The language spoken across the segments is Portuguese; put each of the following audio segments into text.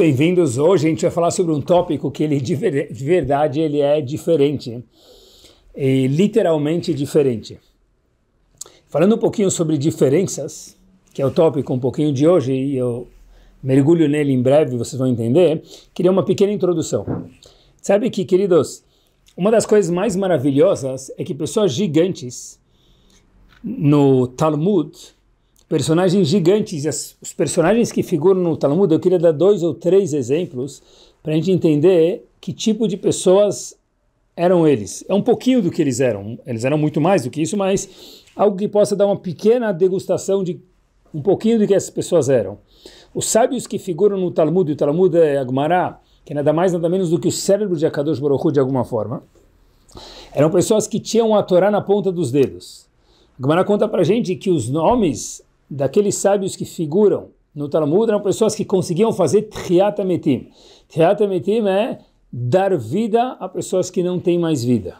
bem-vindos. Hoje a gente vai falar sobre um tópico que ele de verdade ele é diferente, e literalmente diferente. Falando um pouquinho sobre diferenças, que é o tópico um pouquinho de hoje e eu mergulho nele em breve, vocês vão entender. Queria uma pequena introdução. Sabe que, queridos, uma das coisas mais maravilhosas é que pessoas gigantes no Talmud personagens gigantes, as, os personagens que figuram no Talmud, eu queria dar dois ou três exemplos para a gente entender que tipo de pessoas eram eles. É um pouquinho do que eles eram. Eles eram muito mais do que isso, mas algo que possa dar uma pequena degustação de um pouquinho do que essas pessoas eram. Os sábios que figuram no Talmud, e o Talmud é Agmará, que é nada mais nada menos do que o cérebro de Akadosh Baruch de alguma forma, eram pessoas que tinham a Torá na ponta dos dedos. Agmará conta pra gente que os nomes daqueles sábios que figuram no Talmud eram pessoas que conseguiam fazer Tchiat Ametim. é dar vida a pessoas que não têm mais vida.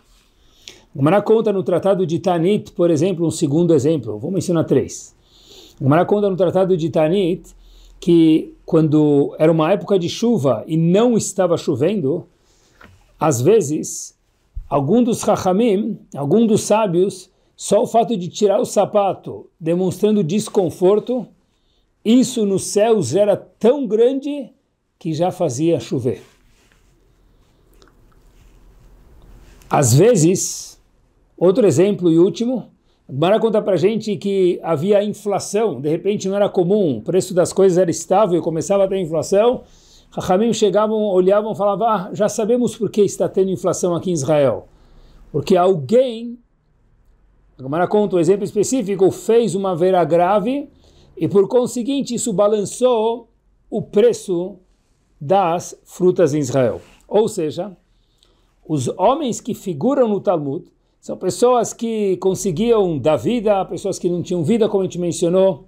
Mará conta no Tratado de Tanit, por exemplo, um segundo exemplo, vou mencionar três. Mará conta no Tratado de Tanit que quando era uma época de chuva e não estava chovendo, às vezes, algum dos rachamim, algum dos sábios, só o fato de tirar o sapato, demonstrando desconforto, isso nos céus era tão grande que já fazia chover. Às vezes, outro exemplo e último, Mara conta para gente que havia inflação, de repente não era comum, o preço das coisas era estável, começava a ter inflação, Rahamim chegavam, olhavam, falavam, ah, já sabemos por que está tendo inflação aqui em Israel, porque alguém a Gemara conta um exemplo específico, fez uma vera grave e por conseguinte isso balançou o preço das frutas em Israel. Ou seja, os homens que figuram no Talmud são pessoas que conseguiam dar vida, pessoas que não tinham vida, como a gente mencionou,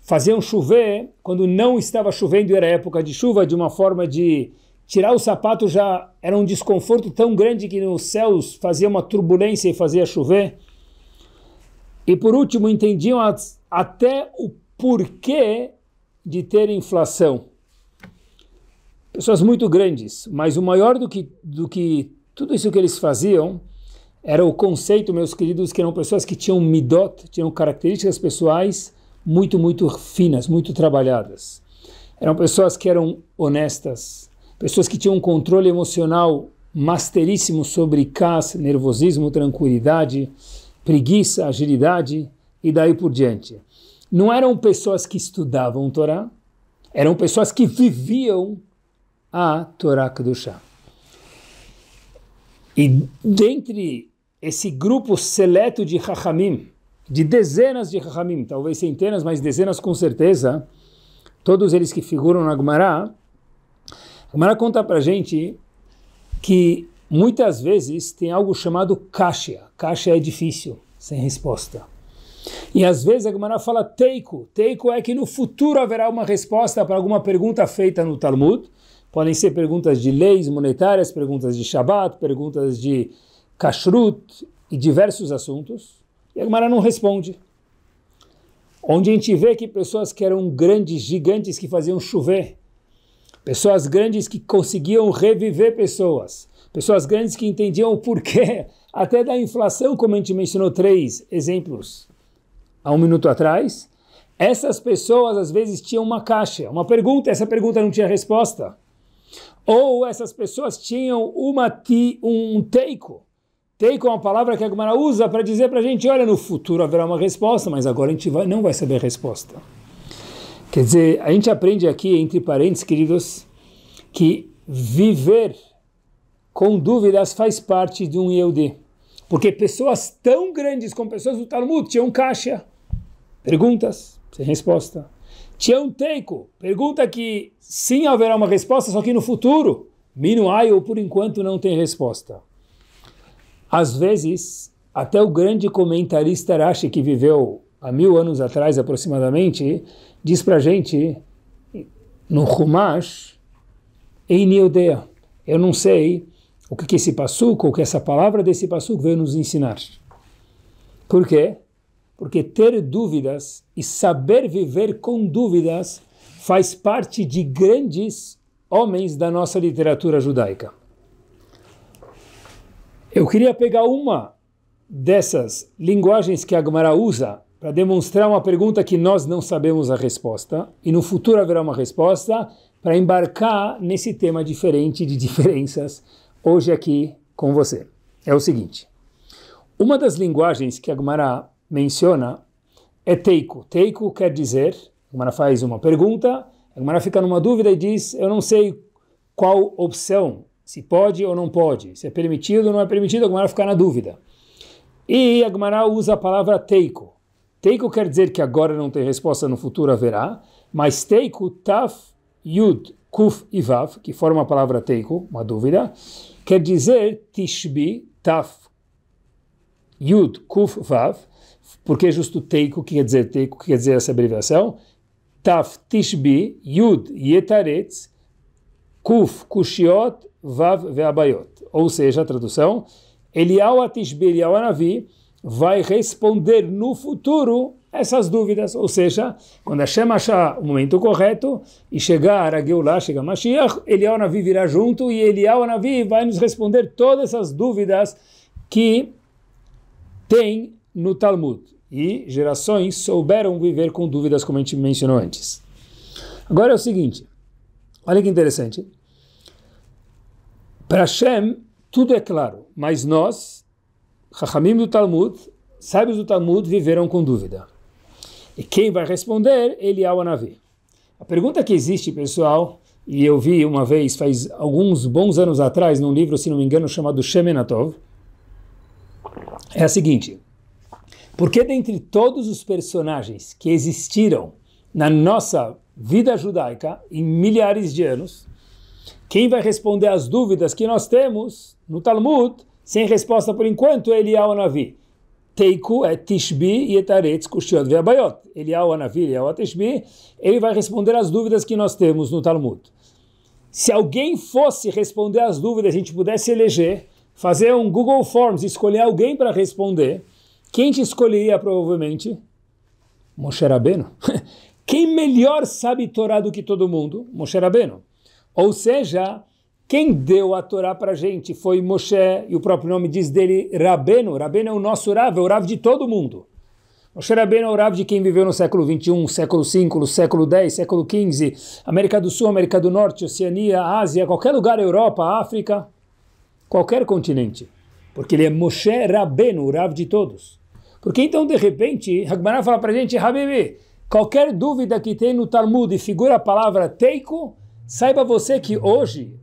faziam chover quando não estava chovendo, era época de chuva, de uma forma de tirar o sapato já era um desconforto tão grande que nos céus fazia uma turbulência e fazia chover. E por último, entendiam até o porquê de ter inflação. Pessoas muito grandes, mas o maior do que, do que tudo isso que eles faziam era o conceito, meus queridos, que eram pessoas que tinham midot, tinham características pessoais muito, muito finas, muito trabalhadas. Eram pessoas que eram honestas, pessoas que tinham um controle emocional masteríssimo sobre cas, nervosismo, tranquilidade, preguiça, agilidade e daí por diante. Não eram pessoas que estudavam Torá, eram pessoas que viviam a Torá Kedushá. E dentre esse grupo seleto de rachamim de dezenas de rachamim talvez centenas, mas dezenas com certeza, todos eles que figuram na Gumará, a Gumará conta pra gente que Muitas vezes tem algo chamado caixa. Caixa é difícil, sem resposta. E às vezes a Gemara fala teiko. Teiko é que no futuro haverá uma resposta para alguma pergunta feita no Talmud. Podem ser perguntas de leis monetárias, perguntas de Shabat, perguntas de kashrut e diversos assuntos. E a Gemara não responde. Onde a gente vê que pessoas que eram grandes, gigantes, que faziam chover. Pessoas grandes que conseguiam reviver pessoas pessoas grandes que entendiam o porquê até da inflação, como a gente mencionou três exemplos há um minuto atrás. Essas pessoas às vezes tinham uma caixa, uma pergunta, essa pergunta não tinha resposta. Ou essas pessoas tinham uma ti, um teico, teico é uma palavra que a Gemara usa para dizer para a gente, olha, no futuro haverá uma resposta, mas agora a gente vai, não vai saber a resposta. Quer dizer, a gente aprende aqui, entre parentes, queridos, que viver com dúvidas faz parte de um Yehudi. Porque pessoas tão grandes como pessoas do Talmud tinham caixa. Perguntas sem resposta. um teiko. Pergunta que sim haverá uma resposta, só que no futuro. Minuai ou por enquanto não tem resposta. Às vezes, até o grande comentarista Rashi, que viveu há mil anos atrás aproximadamente, diz para gente no Humash, em Niodea, eu não sei o que, que esse passuco, o que essa palavra desse passuco veio nos ensinar. Por quê? Porque ter dúvidas e saber viver com dúvidas faz parte de grandes homens da nossa literatura judaica. Eu queria pegar uma dessas linguagens que a Gemara usa para demonstrar uma pergunta que nós não sabemos a resposta, e no futuro haverá uma resposta para embarcar nesse tema diferente de diferenças hoje aqui com você. É o seguinte: uma das linguagens que a Gumara menciona é teiko. Teiko quer dizer, a Gumara faz uma pergunta, a Gumara fica numa dúvida e diz: eu não sei qual opção, se pode ou não pode, se é permitido ou não é permitido, a Gumara fica na dúvida. E a Gumara usa a palavra teiko. Teiko quer dizer que agora não tem resposta, no futuro haverá, mas teiko, taf, yud, kuf e vav, que forma a palavra teiko, uma dúvida, quer dizer Tishbi, Taf, Yud, Kuf, Vav, porque é justo Teiko, que quer dizer Teiko, que quer dizer essa abreviação, Taf, Tishbi, Yud, Yetaretz, Kuf, Kushiot, Vav, Veabayot. Ou seja, a tradução, Eliau a Tishbi, Eliau a vai responder no futuro essas dúvidas. Ou seja, quando Hashem achar o momento correto e chegar a Geulah, chegar Mashiach, Eliyahu Navi virá junto e Eliyahu Navi vai nos responder todas essas dúvidas que tem no Talmud. E gerações souberam viver com dúvidas, como a gente mencionou antes. Agora é o seguinte, olha que interessante. Para Hashem, tudo é claro, mas nós, rachamim do Talmud, sábios do Talmud, viveram com dúvida. E quem vai responder? Ele é o Anavi. A pergunta que existe, pessoal, e eu vi uma vez, faz alguns bons anos atrás, num livro, se não me engano, chamado Shemenatov, é a seguinte: Por que dentre todos os personagens que existiram na nossa vida judaica em milhares de anos, quem vai responder às dúvidas que nós temos no Talmud, sem resposta por enquanto, é Eliyahu Navi? Teiku é Tishbi e Etaretz Kushiot Veabayot. Eliyahu Anavi, o Tishbi, ele vai responder as dúvidas que nós temos no Talmud. Se alguém fosse responder as dúvidas, a gente pudesse eleger, fazer um Google Forms, escolher alguém para responder, quem te escolheria provavelmente? Moshe Rabbeinu. Quem melhor sabe Torá do que todo mundo? Moshe Rabbeinu. Ou seja, quem deu a Torá para a gente foi Moshe, e o próprio nome diz dele Rabeno. Rabeno é o nosso Rav, é o Rav de todo mundo. Moshe Rabeno é o Rav de quem viveu no século 21, século 5, século 10, século 15, América do Sul, América do Norte, Oceania, Ásia, qualquer lugar, Europa, África, qualquer continente. Porque ele é Moshe Rabeno, o Rav de todos. Porque então, de repente, Hagmará fala para a gente, Habibi, qualquer dúvida que tem no Talmud e figura a palavra teiko, saiba você que hoje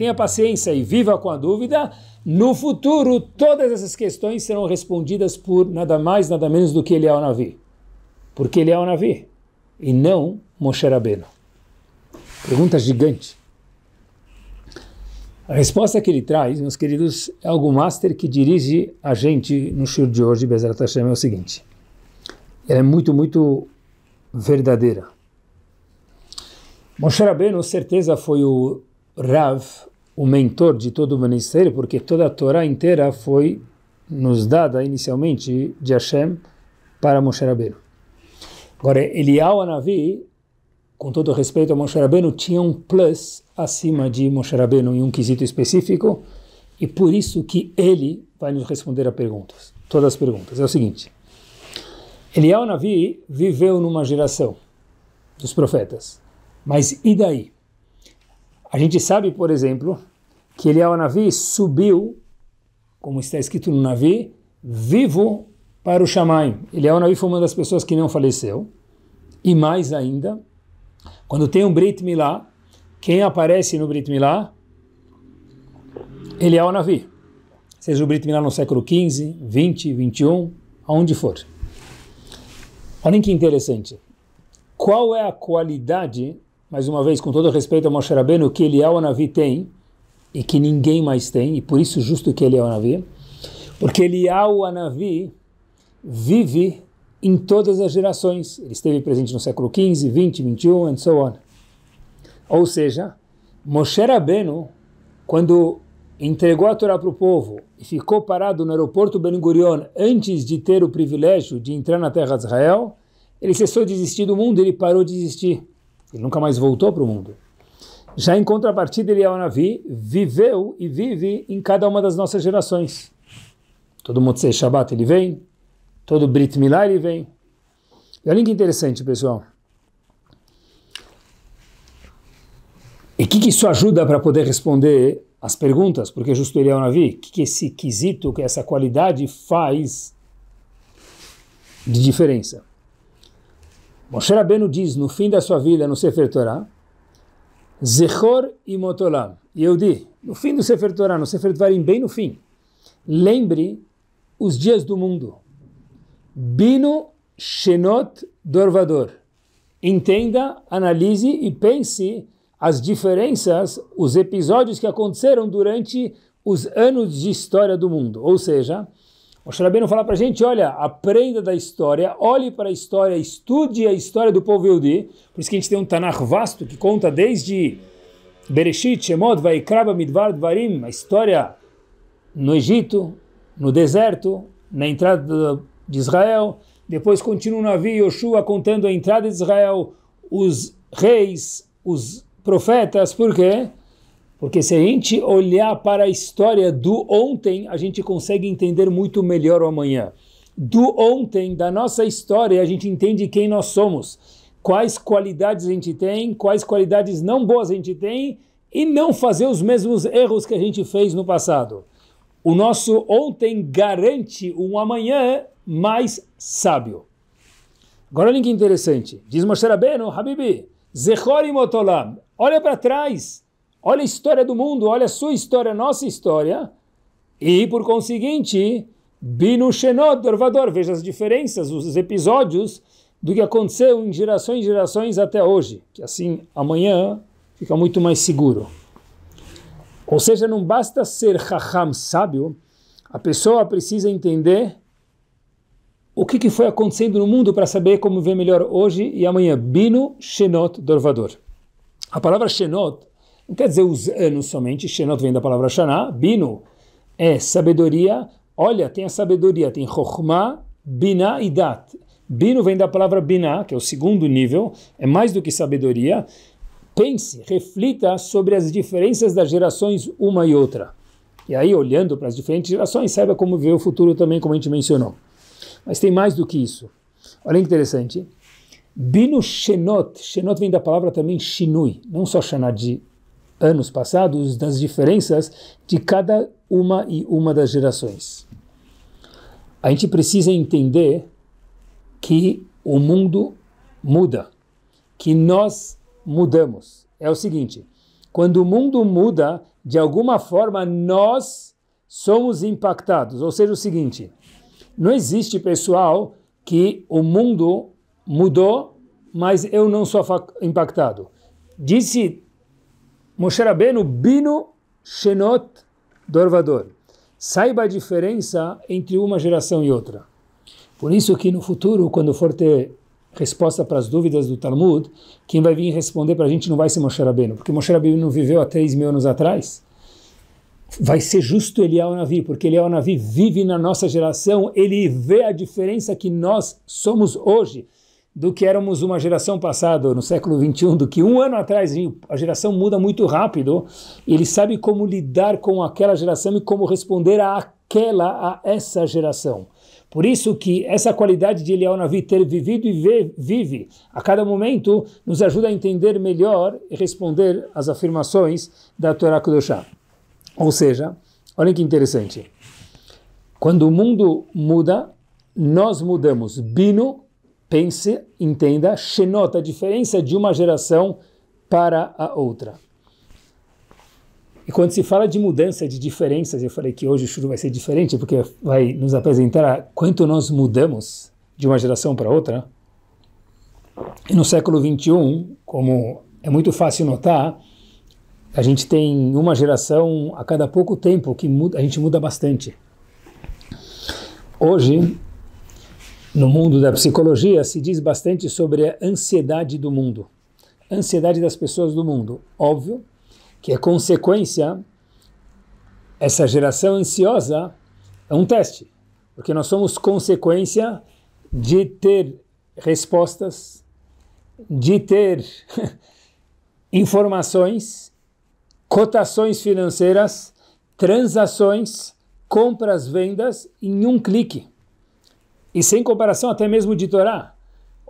tenha paciência e viva com a dúvida, no futuro todas essas questões serão respondidas por nada mais, nada menos do que ele é o Navi. Porque ele é o Navi e não Moshe Rabbeinu. Pergunta gigante. A resposta que ele traz, meus queridos, é algo master que dirige a gente no show de hoje, Bezerra Hashem, é o seguinte. Ela é muito, muito verdadeira. Moshe Rabbeinu, certeza, foi o Rav, o mentor de todo o ministério, porque toda a Torá inteira foi nos dada inicialmente de Hashem para Moshe Rabbeinu. Agora, Eliyahu Anavi, com todo respeito a Moshe Rabbeinu, tinha um plus acima de Moshe Rabbeinu em um quesito específico, e por isso que ele vai nos responder a perguntas, todas as perguntas. É o seguinte, Eliyahu Navi viveu numa geração dos profetas, mas e daí? A gente sabe, por exemplo, que Eliyahu é Navi subiu, como está escrito no Navi, vivo para o Shamayim. Eliyahu é Navi foi uma das pessoas que não faleceu. E mais ainda, quando tem um Brit Milá, quem aparece no Brit Milá? Eliyahu é Navi. Seja o Brit Milá no século XV, XX, XXI, aonde for. Olhem que interessante. Qual é a qualidade, mais uma vez, com todo respeito ao Moshe Rabbeinu, que Eliyahu Navi tem e que ninguém mais tem, e por isso justo que ele é o Anavi, porque o Anavi vive em todas as gerações. Ele esteve presente no século XV, XX, XXI, and so on. Ou seja, Moshe Rabbeinu, quando entregou a Torá para o povo e ficou parado no aeroporto Ben Gurion antes de ter o privilégio de entrar na terra de Israel, ele cessou de existir do mundo, ele parou de existir. Ele nunca mais voltou para o mundo. Já em contrapartida, Eliyahu Navi viveu e vive em cada uma das nossas gerações. Todo Motzei Shabbat ele vem, todo Brit Milá ele vem. E olha que interessante, pessoal. E o que, que, isso ajuda para poder responder as perguntas? Porque justo ele é o O que, que esse quesito, que essa qualidade faz de diferença? Moshe Rabbeinu diz no fim da sua vida, no Sefer Torah, Zechor e Motolam. digo, no fim do Sefer Torah, no Sefer Dvarim, bem no fim. Lembre os dias do mundo. Bino Shenot Dorvador. Entenda, analise e pense as diferenças, os episódios que aconteceram durante os anos de história do mundo. Ou seja, o Rabbeinu fala para a gente, olha, aprenda da história, olhe para a história, estude a história do povo Yehudi. Por isso que a gente tem um Tanakh vasto que conta desde Bereshit, Shemot, Vaikraba, Midvar, Dvarim, a história no Egito, no deserto, na entrada de Israel. Depois continua o navio Yoshua contando a entrada de Israel, os reis, os profetas, por quê? Porque se a gente olhar para a história do ontem, a gente consegue entender muito melhor o amanhã. Do ontem, da nossa história, a gente entende quem nós somos, quais qualidades a gente tem, quais qualidades não boas a gente tem e não fazer os mesmos erros que a gente fez no passado. O nosso ontem garante um amanhã mais sábio. Agora olha que interessante. Diz Moshe Rabbeinu, Habibi, Zechorim Motolam, Olha para trás Olha a história do mundo, olha a sua história, a nossa história. E, por conseguinte, Binu Shenot, Dorvador, veja as diferenças, os episódios do que aconteceu em gerações e gerações até hoje, que assim amanhã fica muito mais seguro. Ou seja, não basta ser raham sábio, a pessoa precisa entender o que, que foi acontecendo no mundo para saber como ver melhor hoje e amanhã. Binu Shenot Dorvador. A palavra Shenot não quer dizer os anos somente, Shenot vem da palavra Shana, Bino é sabedoria, olha, tem a sabedoria, tem Chokhmah, Binah e Dat. Bino vem da palavra Binah, que é o segundo nível, é mais do que sabedoria. Pense, reflita sobre as diferenças das gerações uma e outra. E aí, olhando para as diferentes gerações, saiba como ver o futuro também, como a gente mencionou. Mas tem mais do que isso. Olha que interessante. Bino Shenot. Shenot vem da palavra também Shinui, não só Shanah de anos passados das diferenças de cada uma e uma das gerações. A gente precisa entender que o mundo muda, que nós mudamos. É o seguinte: quando o mundo muda, de alguma forma nós somos impactados. Ou seja, o seguinte: não existe pessoal que o mundo mudou, mas eu não sou impactado. Disse Moshe Rabbeinu, Bino Shenot Dorvador. Saiba a diferença entre uma geração e outra. Por isso que no futuro, quando for ter resposta para as dúvidas do Talmud, quem vai vir responder para a gente não vai ser Moshe Rabbeinu, porque Moshe Rabbeinu viveu há 3 mil anos atrás. Vai ser justo Eliel Navi, porque Eliel Navi vive na nossa geração, ele vê a diferença que nós somos hoje do que éramos uma geração passada, no século 21, do que um ano atrás. A geração muda muito rápido. Ele sabe como lidar com aquela geração e como responder aquela a essa geração. Por isso que essa qualidade de Eliel Navi ter vivido e vive a cada momento nos ajuda a entender melhor e responder às afirmações da Torá Kudoshá. Ou seja, olhem que interessante. Quando o mundo muda, nós mudamos. Bino pense, entenda, xenota a diferença de uma geração para a outra. E quando se fala de mudança, de diferenças, eu falei que hoje o Shuru vai ser diferente, porque vai nos apresentar quanto nós mudamos de uma geração para outra. E no século XXI, como é muito fácil notar, a gente tem uma geração a cada pouco tempo que muda, a gente muda bastante. Hoje, no mundo da psicologia se diz bastante sobre a ansiedade do mundo, ansiedade das pessoas do mundo. Óbvio que é consequência, essa geração ansiosa é um teste, porque nós somos consequência de ter respostas, de ter informações, cotações financeiras, transações, compras, vendas em um clique e sem comparação até mesmo de Torá.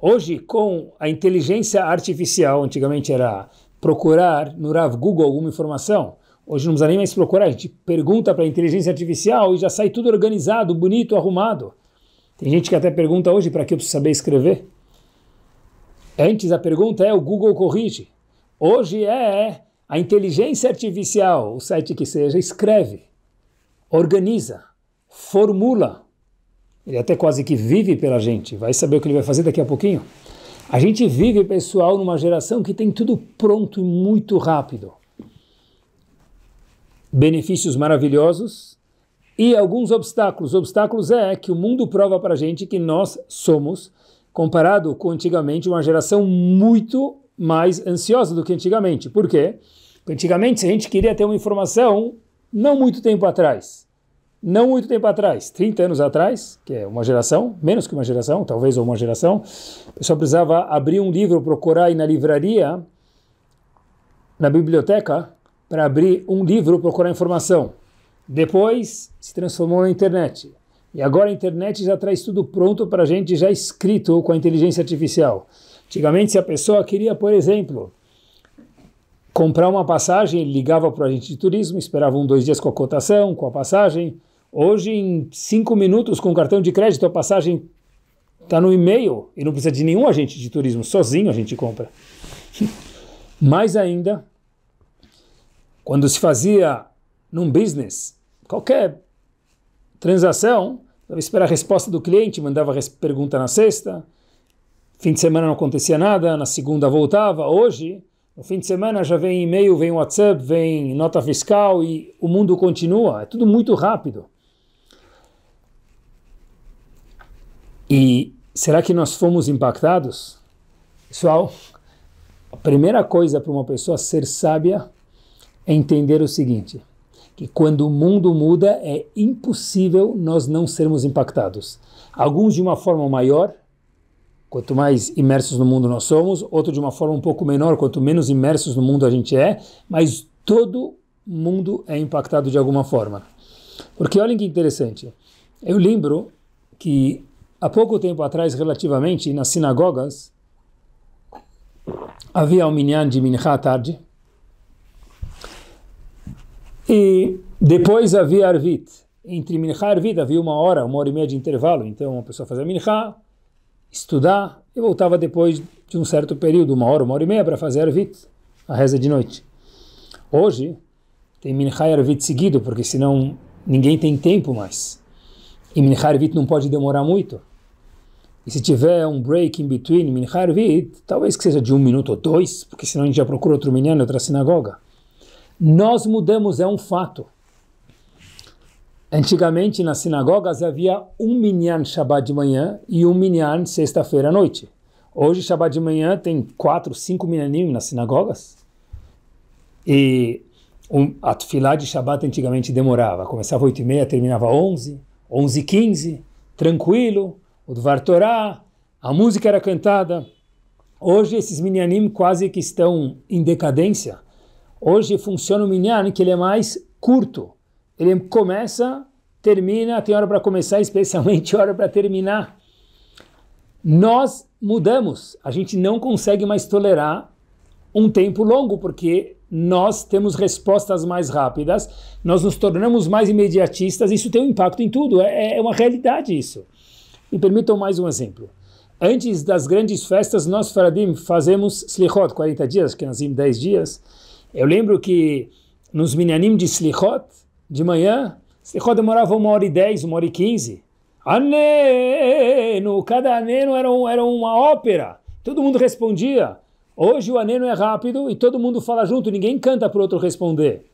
Hoje, com a inteligência artificial, antigamente era procurar no Rav Google alguma informação, hoje não precisa nem mais procurar, a gente pergunta para a inteligência artificial e já sai tudo organizado, bonito, arrumado. Tem gente que até pergunta hoje para que eu preciso saber escrever. Antes a pergunta é o Google corrige. Hoje é, é a inteligência artificial, o site que seja, escreve, organiza, formula ele até quase que vive pela gente. Vai saber o que ele vai fazer daqui a pouquinho. A gente vive, pessoal, numa geração que tem tudo pronto e muito rápido. Benefícios maravilhosos e alguns obstáculos. Obstáculos é que o mundo prova para a gente que nós somos, comparado com antigamente, uma geração muito mais ansiosa do que antigamente. Por quê? Porque antigamente, se a gente queria ter uma informação, não muito tempo atrás, não muito tempo atrás, 30 anos atrás, que é uma geração, menos que uma geração, talvez ou uma geração, a pessoa precisava abrir um livro, procurar ir na livraria, na biblioteca, para abrir um livro, procurar informação. Depois se transformou na internet. E agora a internet já traz tudo pronto para a gente, já escrito com a inteligência artificial. Antigamente, se a pessoa queria, por exemplo, comprar uma passagem, ligava para o agente de turismo, esperava um, dois dias com a cotação, com a passagem, Hoje, em cinco minutos, com cartão de crédito, a passagem está no e-mail e não precisa de nenhum agente de turismo, sozinho a gente compra. Mais ainda, quando se fazia num business, qualquer transação, dava esperando a resposta do cliente, mandava pergunta na sexta, fim de semana não acontecia nada, na segunda voltava, hoje, no fim de semana já vem e-mail, vem WhatsApp, vem nota fiscal e o mundo continua, é tudo muito rápido. E será que nós fomos impactados? Pessoal, a primeira coisa para uma pessoa ser sábia é entender o seguinte: que quando o mundo muda é impossível nós não sermos impactados. Alguns de uma forma maior, quanto mais imersos no mundo nós somos, outros de uma forma um pouco menor, quanto menos imersos no mundo a gente é, mas todo mundo é impactado de alguma forma. Porque olhem que interessante. Eu lembro que Há pouco tempo atrás, relativamente, nas sinagogas, havia o minyan de minhá à tarde. E depois havia arvit. Entre minhá e arvit havia uma hora, uma hora e meia de intervalo. Então, uma pessoa fazia minhá, estudar, e voltava depois de um certo período, uma hora, uma hora e meia, para fazer arvit, a reza de noite. Hoje, tem minhá e arvit seguido, porque senão ninguém tem tempo mais. E minhá e arvit não pode demorar muito. E se tiver um break in between Minhar Vid, talvez que seja de um minuto ou dois, porque senão a gente já procura outro minyan em outra sinagoga. Nós mudamos, é um fato. Antigamente, nas sinagogas, havia um minyan Shabbat de manhã e um minyan sexta-feira à noite. Hoje, Shabbat de manhã, tem quatro, cinco minyanim nas sinagogas. E um, a fila de Shabbat antigamente demorava. Começava oito e meia, terminava onze, onze e quinze, tranquilo o Dvar Torah, a música era cantada. Hoje esses minyanim quase que estão em decadência. Hoje funciona o minyan que ele é mais curto. Ele começa, termina, tem hora para começar, especialmente hora para terminar. Nós mudamos. A gente não consegue mais tolerar um tempo longo, porque nós temos respostas mais rápidas, nós nos tornamos mais imediatistas, isso tem um impacto em tudo, é, é uma realidade isso. E permitam mais um exemplo. Antes das grandes festas, nós, Faradim, fazemos Slichot, 40 dias, que Kenazim, 10 dias. Eu lembro que nos Minyanim de Slichot, de manhã, Slichot demorava uma hora e 10, uma hora e 15. Aneno, cada aneno era, um, era uma ópera. Todo mundo respondia. Hoje o aneno é rápido e todo mundo fala junto, ninguém canta para o outro responder.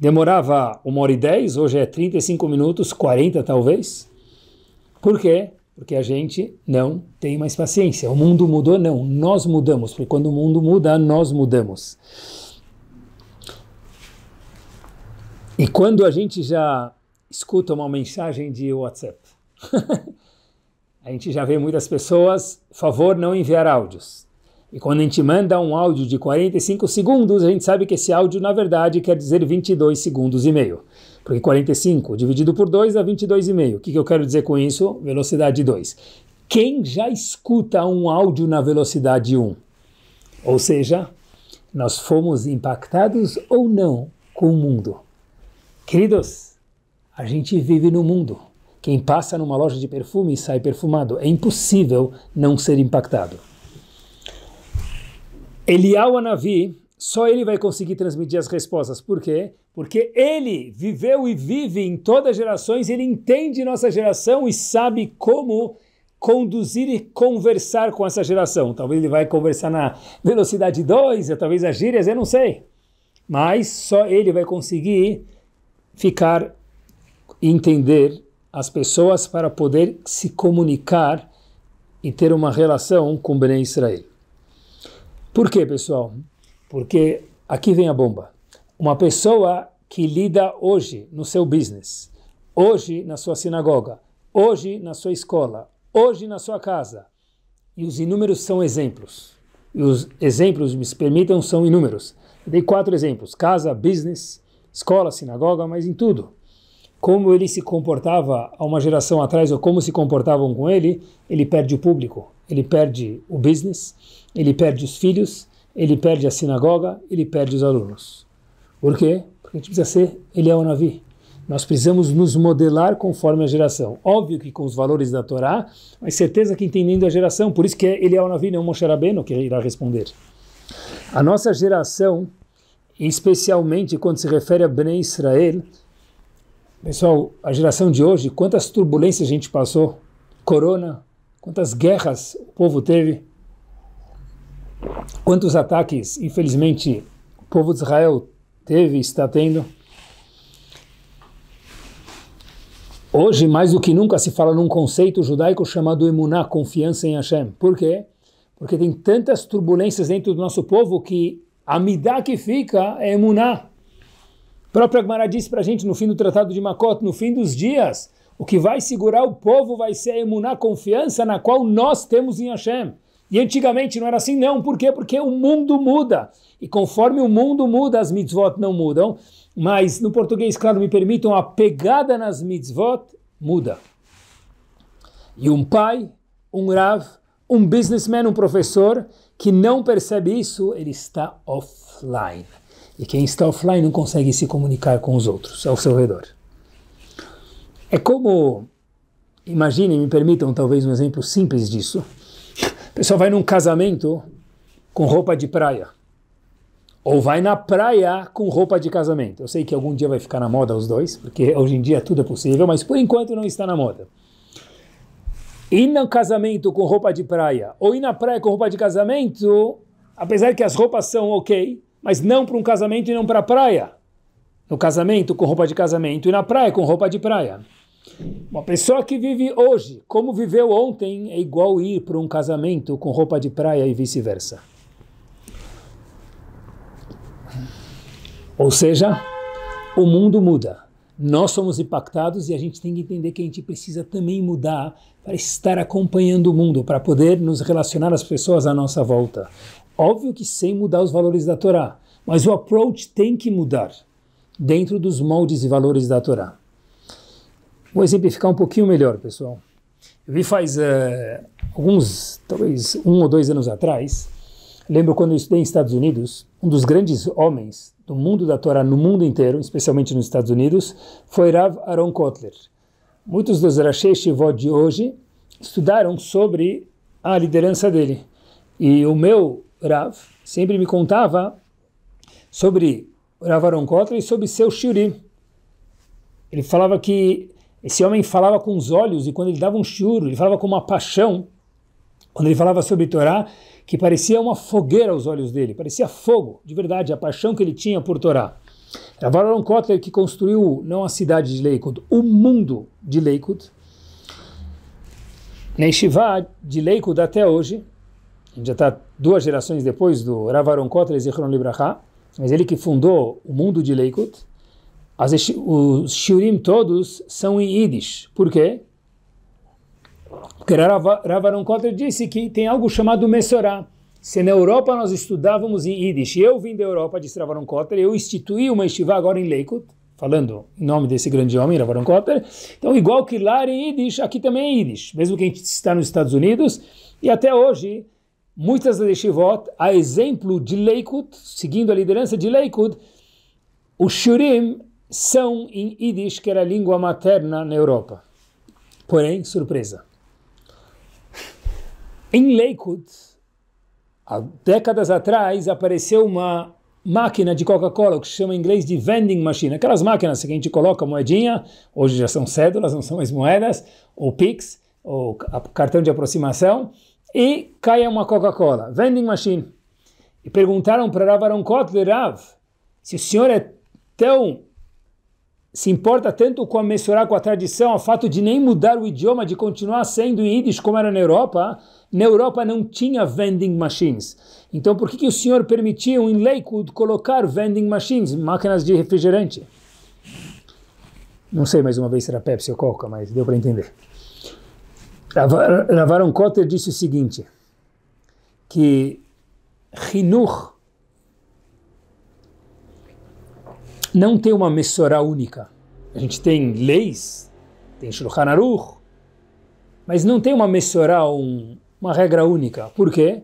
Demorava uma hora e 10, hoje é 35 minutos, 40 talvez. Por quê? Porque a gente não tem mais paciência. O mundo mudou, não. Nós mudamos. Porque quando o mundo muda, nós mudamos. E quando a gente já escuta uma mensagem de WhatsApp, a gente já vê muitas pessoas, favor não enviar áudios. E quando a gente manda um áudio de 45 segundos, a gente sabe que esse áudio, na verdade, quer dizer 22 segundos e meio. Porque 45 dividido por 2 dá 22,5. O que, que eu quero dizer com isso? Velocidade 2. Quem já escuta um áudio na velocidade 1? Ou seja, nós fomos impactados ou não com o mundo. Queridos, a gente vive no mundo. Quem passa numa loja de perfume e sai perfumado, é impossível não ser impactado. Eliyahu Anavi, só ele vai conseguir transmitir as respostas. Por quê? Porque ele viveu e vive em todas as gerações, ele entende nossa geração e sabe como conduzir e conversar com essa geração. Talvez ele vai conversar na velocidade 2, talvez as gírias, eu não sei. Mas só ele vai conseguir ficar e entender as pessoas para poder se comunicar e ter uma relação com Bnei Israel. Por quê, pessoal? Porque aqui vem a bomba. Uma pessoa que lida hoje no seu business, hoje na sua sinagoga, hoje na sua escola, hoje na sua casa, e os inúmeros são exemplos. E os exemplos, me permitam, são inúmeros. Eu dei quatro exemplos: casa, business, escola, sinagoga, mas em tudo. Como ele se comportava há uma geração atrás, ou como se comportavam com ele, ele perde o público, ele perde o business, ele perde os filhos, ele perde a sinagoga, ele perde os alunos. Por quê? Porque a gente precisa ser, ele é o Navi. Nós precisamos nos modelar conforme a geração. Óbvio que com os valores da Torá, mas certeza que entendendo a geração. Por isso que é, ele é o Navi, não o Moshe Rabbeinu que irá responder. A nossa geração, especialmente quando se refere a Bnei Israel, pessoal, a geração de hoje, quantas turbulências a gente passou, corona, quantas guerras o povo teve, Quantos ataques, infelizmente, o povo de Israel teve e está tendo? Hoje, mais do que nunca, se fala num conceito judaico chamado emuná, confiança em Hashem. Por quê? Porque tem tantas turbulências dentro do nosso povo que a midá que fica é emuná. O próprio Agmará disse para a gente no fim do Tratado de Makot, no fim dos dias, o que vai segurar o povo vai ser a emuná, confiança na qual nós temos em Hashem. E antigamente não era assim, não. Por quê? Porque o mundo muda. E conforme o mundo muda, as mitzvot não mudam. Mas no português, claro, me permitam, a pegada nas mitzvot muda. E um pai, um Rav, um businessman, um professor que não percebe isso, ele está offline. E quem está offline não consegue se comunicar com os outros ao seu redor. É como, imaginem, me permitam talvez um exemplo simples disso pessoal vai num casamento com roupa de praia. Ou vai na praia com roupa de casamento. Eu sei que algum dia vai ficar na moda os dois, porque hoje em dia tudo é possível, mas por enquanto não está na moda. Ir no casamento com roupa de praia ou ir na praia com roupa de casamento, apesar que as roupas são ok, mas não para um casamento e não para a praia. No casamento com roupa de casamento e na praia com roupa de praia. Uma pessoa que vive hoje, como viveu ontem, é igual ir para um casamento com roupa de praia e vice-versa. Ou seja, o mundo muda. Nós somos impactados e a gente tem que entender que a gente precisa também mudar para estar acompanhando o mundo, para poder nos relacionar às pessoas à nossa volta. Óbvio que sem mudar os valores da Torá, mas o approach tem que mudar dentro dos moldes e valores da Torá. Vou exemplificar um pouquinho melhor, pessoal. Eu vi faz uh, alguns, talvez um ou dois anos atrás, lembro quando eu estudei nos Estados Unidos, um dos grandes homens do mundo da Torá no mundo inteiro, especialmente nos Estados Unidos, foi Rav Aaron Kotler. Muitos dos e Shivot de hoje estudaram sobre a liderança dele. E o meu Rav sempre me contava sobre Rav Aaron Kotler e sobre seu Shuri. Ele falava que esse homem falava com os olhos e quando ele dava um churo, ele falava com uma paixão. Quando ele falava sobre Torá, que parecia uma fogueira aos olhos dele, parecia fogo, de verdade, a paixão que ele tinha por Torá. Rav Aaron Kotler, que construiu não a cidade de Lakewood, o mundo de Lakewood, na Shiva de Lakewood até hoje, a gente já está duas gerações depois do Rav Aaron Kotler e Zichron Libraha, mas ele que fundou o mundo de Lakewood, as, os shurim todos são em Yiddish. Por quê? Porque Rav Aaron Kotter disse que tem algo chamado Messorá. Se na Europa nós estudávamos em Yiddish, eu vim da Europa, disse Rav Aaron Kotter, eu instituí uma estiva agora em Leikut, falando em nome desse grande homem, Rav Aaron Kotter. Então, igual que lá em Yiddish, aqui também é Yiddish. Mesmo que a gente está nos Estados Unidos, e até hoje muitas das estivot, a exemplo de Leikut, seguindo a liderança de Leikut, o shurim são em Yiddish, que era a língua materna na Europa. Porém, surpresa. Em Lakewood, há décadas atrás, apareceu uma máquina de Coca-Cola que se chama em inglês de vending machine. Aquelas máquinas que a gente coloca moedinha, hoje já são cédulas, não são mais moedas, ou Pix, ou cartão de aproximação, e cai uma Coca-Cola. Vending machine. E perguntaram para Rav Aaron Kotler, Rav, se o senhor é tão se importa tanto com a mensurar com a tradição, ao fato de nem mudar o idioma, de continuar sendo em Yiddish como era na Europa, na Europa não tinha vending machines. Então por que, que o senhor permitiu em Lakewood colocar vending machines, máquinas de refrigerante? Não sei mais uma vez se era Pepsi ou Coca, mas deu para entender. Ravaron Cotter disse o seguinte, que Hinur não tem uma Messorá única. A gente tem leis, tem Shulchan Aruch, mas não tem uma Messorá, um, uma regra única. Por quê?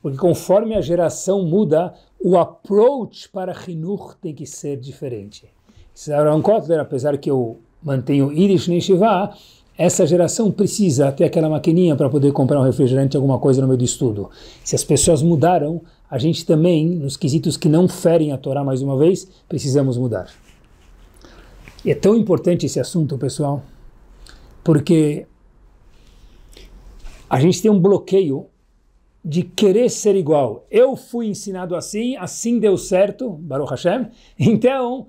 Porque conforme a geração muda, o approach para Hinuch tem que ser diferente. É Aaron Kotler, apesar que eu mantenho Irish Neshivá, essa geração precisa ter aquela maquininha para poder comprar um refrigerante, alguma coisa no meio do estudo. Se as pessoas mudaram, a gente também, nos quesitos que não ferem a Torá mais uma vez, precisamos mudar. E é tão importante esse assunto, pessoal, porque a gente tem um bloqueio de querer ser igual. Eu fui ensinado assim, assim deu certo, Baruch Hashem, então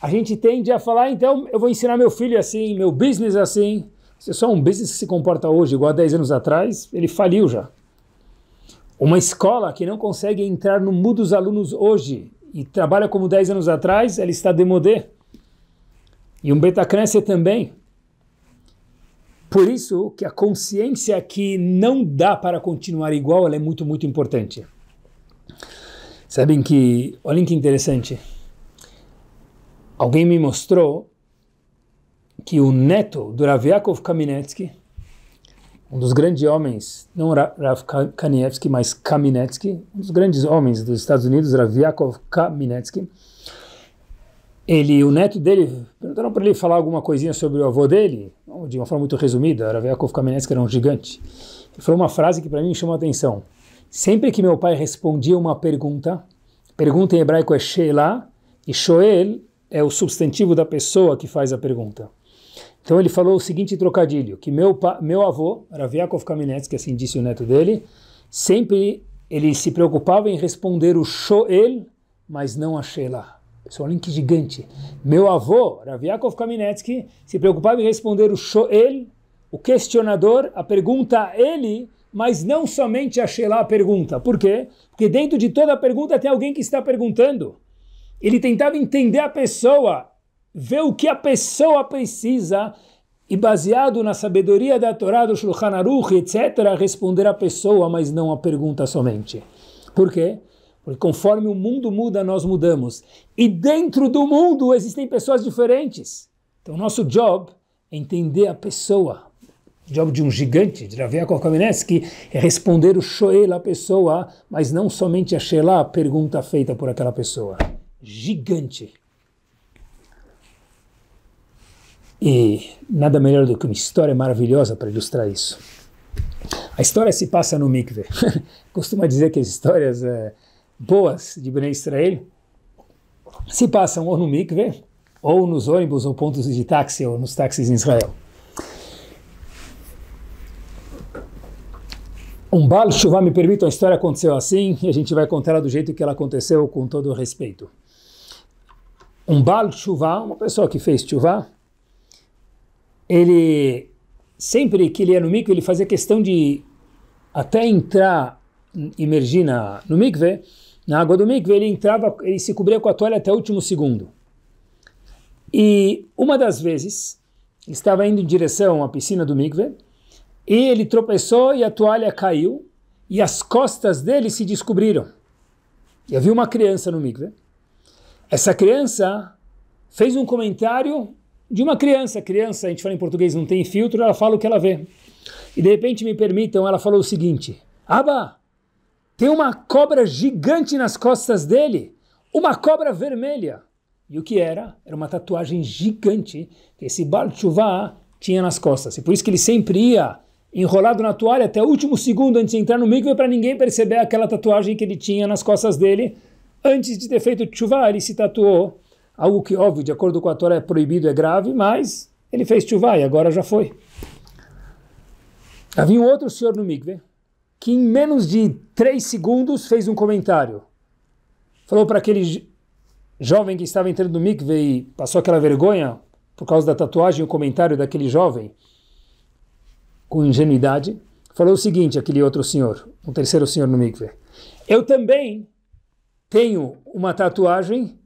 a gente tende a falar, então eu vou ensinar meu filho assim, meu business assim. Se é só um business que se comporta hoje igual a 10 anos atrás, ele faliu já. Uma escola que não consegue entrar no mudo dos alunos hoje e trabalha como 10 anos atrás, ela está demodé. E um betacrâncer também. Por isso que a consciência que não dá para continuar igual, ela é muito, muito importante. Sabem que, olhem que interessante. Alguém me mostrou que o neto do Raviakov Yakov Kaminetsky um dos grandes homens, não Rav Kanievski, mas Kaminetsky, um dos grandes homens dos Estados Unidos, Rav Kaminetsky, ele, o neto dele, perguntaram para ele falar alguma coisinha sobre o avô dele, de uma forma muito resumida, Rav Kaminetsky era um gigante. Ele falou uma frase que para mim chamou a atenção. Sempre que meu pai respondia uma pergunta, pergunta em hebraico é Sheila, e Shoel é o substantivo da pessoa que faz a pergunta. Então ele falou o seguinte trocadilho, que meu, meu avô, Raviakov Kamenetsky, assim disse o neto dele, sempre ele se preocupava em responder o Shoel, mas não a Shelah. Pessoal, é link gigante. Meu avô, Raviakov Kamenetsky, se preocupava em responder o Shoel, o questionador, a pergunta a ele, mas não somente a Shelah a pergunta. Por quê? Porque dentro de toda a pergunta tem alguém que está perguntando. Ele tentava entender a pessoa, vê o que a pessoa precisa e baseado na sabedoria da Torá, do Shulchan Aruch, etc., responder a pessoa, mas não a pergunta somente. Por quê? Porque conforme o mundo muda, nós mudamos. E dentro do mundo existem pessoas diferentes. Então, nosso job é entender a pessoa. O job de um gigante, de Ravia Kolkamenetsky, é responder o Shoel, à pessoa, mas não somente a Shelah, a pergunta feita por aquela pessoa. Gigante. E nada melhor do que uma história maravilhosa para ilustrar isso. A história se passa no Mikve. Costuma dizer que as histórias é, boas de Bnei Israel se passam ou no Mikve, ou nos ônibus, ou pontos de táxi, ou nos táxis em Israel. Um balo Shuvah, me permitam, a história aconteceu assim e a gente vai contar ela do jeito que ela aconteceu com todo respeito. Um balo Shuvah, uma pessoa que fez Shuvah, ele sempre que ele ia no mikve, ele fazia questão de até entrar, imergir na, no mikve, na água do mikve, ele entrava, ele se cobria com a toalha até o último segundo. E uma das vezes, estava indo em direção à piscina do mikve, e ele tropeçou e a toalha caiu, e as costas dele se descobriram. E havia uma criança no mikve. Essa criança fez um comentário de uma criança. Criança, a gente fala em português, não tem filtro, ela fala o que ela vê. E de repente me permitam, ela falou o seguinte: Aba, tem uma cobra gigante nas costas dele, uma cobra vermelha. E o que era? Era uma tatuagem gigante que esse Bar tinha nas costas. E por isso que ele sempre ia enrolado na toalha até o último segundo antes de entrar no mikve para ninguém perceber aquela tatuagem que ele tinha nas costas dele. Antes de ter feito chuva, ele se tatuou algo que, óbvio, de acordo com a Torá é proibido, é grave, mas ele fez chuva e agora já foi. Havia um outro senhor no Mikve que em menos de três segundos fez um comentário. Falou para aquele jovem que estava entrando no Mikve e passou aquela vergonha por causa da tatuagem, o comentário daquele jovem, com ingenuidade, falou o seguinte, aquele outro senhor, um terceiro senhor no Mikve. Eu também tenho uma tatuagem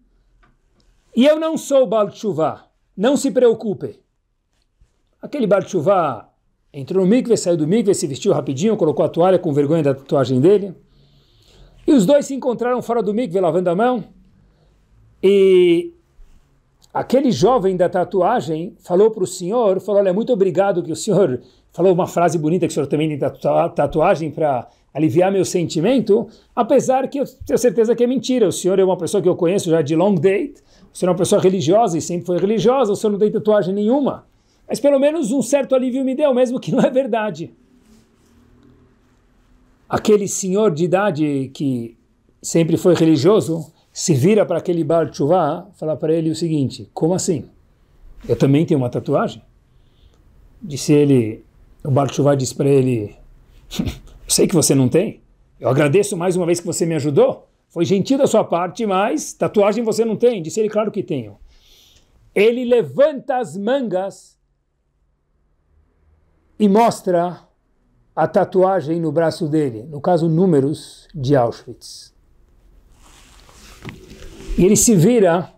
e eu não sou Baal Tshuva, não se preocupe. Aquele Baal Tshuva entrou no mikve, saiu do mikve, se vestiu rapidinho, colocou a toalha com vergonha da tatuagem dele. E os dois se encontraram fora do mikve, lavando a mão. E aquele jovem da tatuagem falou para o senhor, falou, olha, muito obrigado que o senhor falou uma frase bonita que o senhor também tem tatuagem para aliviar meu sentimento, apesar que eu tenho certeza que é mentira. O senhor é uma pessoa que eu conheço já de long date você é uma pessoa religiosa e sempre foi religiosa, você não tem tatuagem nenhuma. Mas pelo menos um certo alívio me deu, mesmo que não é verdade. Aquele senhor de idade que sempre foi religioso se vira para aquele Bar Tshuva falar para ele o seguinte: Como assim? Eu também tenho uma tatuagem? Disse ele, o Bar Tshuva disse para ele: Sei que você não tem. Eu agradeço mais uma vez que você me ajudou. Foi gentil da sua parte, mas tatuagem você não tem. Disse ele, claro que tenho. Ele levanta as mangas e mostra a tatuagem no braço dele, no caso, números de Auschwitz. E ele se vira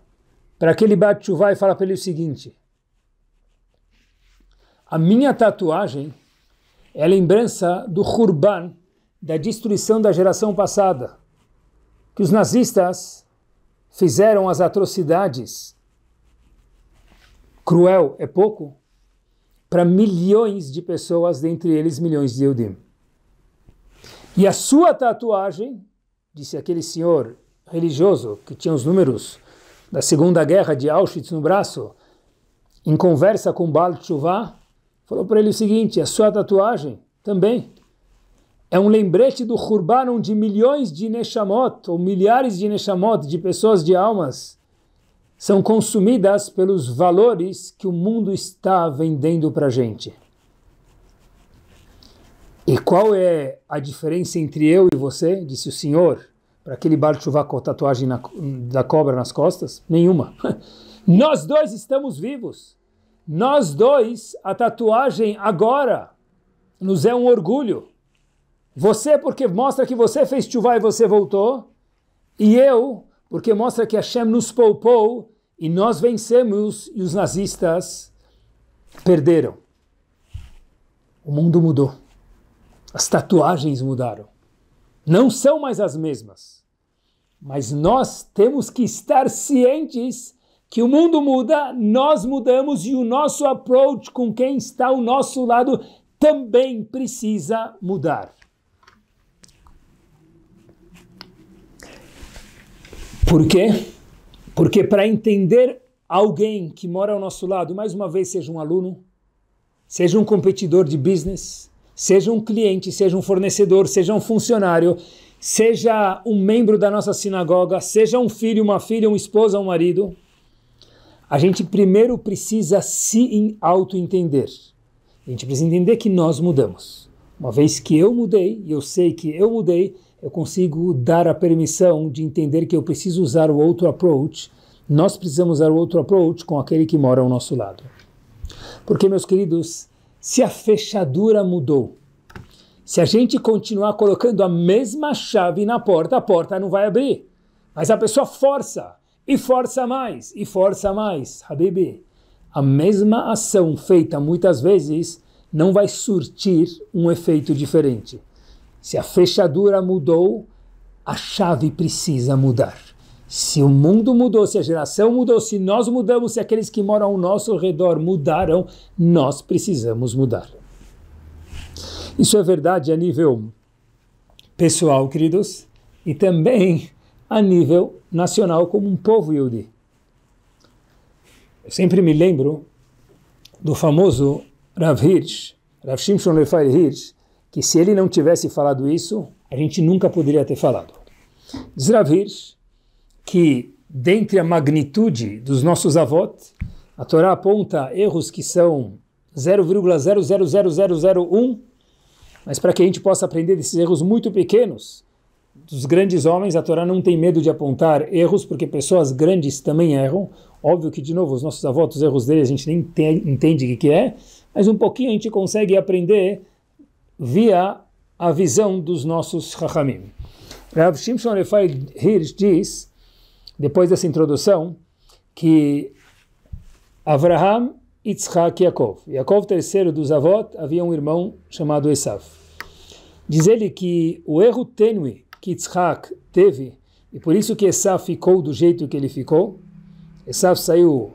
para aquele Batshuvá e fala para ele o seguinte: A minha tatuagem é lembrança do Hurban, da destruição da geração passada que os nazistas fizeram as atrocidades, cruel é pouco, para milhões de pessoas, dentre eles milhões de Eudim. E a sua tatuagem, disse aquele senhor religioso que tinha os números da Segunda Guerra de Auschwitz no braço, em conversa com Baal Tshuva, falou para ele o seguinte: a sua tatuagem também é um lembrete do Hurban, onde milhões de Neshamot, ou milhares de Neshamot, de pessoas, de almas, são consumidas pelos valores que o mundo está vendendo para a gente. E qual é a diferença entre eu e você? Disse o senhor, para aquele bar chuva com tatuagem na, da cobra nas costas? Nenhuma. Nós dois estamos vivos. Nós dois, a tatuagem agora nos é um orgulho. Você, porque mostra que você fez chuva e você voltou. E eu, porque mostra que Hashem nos poupou e nós vencemos e os nazistas perderam. O mundo mudou. As tatuagens mudaram. Não são mais as mesmas. Mas nós temos que estar cientes que o mundo muda, nós mudamos e o nosso approach com quem está ao nosso lado também precisa mudar. Por quê? Porque para entender alguém que mora ao nosso lado, mais uma vez, seja um aluno, seja um competidor de business, seja um cliente, seja um fornecedor, seja um funcionário, seja um membro da nossa sinagoga, seja um filho, uma filha, uma esposa, um marido, a gente primeiro precisa se auto-entender. A gente precisa entender que nós mudamos. Uma vez que eu mudei, e eu sei que eu mudei, eu consigo dar a permissão de entender que eu preciso usar o outro approach, nós precisamos usar o outro approach com aquele que mora ao nosso lado. Porque, meus queridos, se a fechadura mudou, se a gente continuar colocando a mesma chave na porta, a porta não vai abrir. Mas a pessoa força, e força mais, e força mais. Habibi, a mesma ação feita muitas vezes não vai surtir um efeito diferente. Se a fechadura mudou, a chave precisa mudar. Se o mundo mudou, se a geração mudou, se nós mudamos, se aqueles que moram ao nosso redor mudaram, nós precisamos mudar. Isso é verdade a nível pessoal, queridos, e também a nível nacional, como um povo Yudi. Eu sempre me lembro do famoso Rav Hirsch, Rav Shimshon Lefai Hirsch, que se ele não tivesse falado isso, a gente nunca poderia ter falado. Diz Ravir que, dentre a magnitude dos nossos avós, a Torá aponta erros que são 0,000001, mas para que a gente possa aprender desses erros muito pequenos, dos grandes homens, a Torá não tem medo de apontar erros, porque pessoas grandes também erram. Óbvio que, de novo, os nossos avós, os erros deles, a gente nem tem, entende o que, que é, mas um pouquinho a gente consegue aprender via a visão dos nossos Chachamim. Rav Shimshon Refai Hirsch diz, depois dessa introdução, que Avraham, Yitzhak e Yaakov. Yaakov, terceiro dos avós, havia um irmão chamado Esav. Diz ele que o erro tênue que Yitzhak teve, e por isso que Esav ficou do jeito que ele ficou, Esav saiu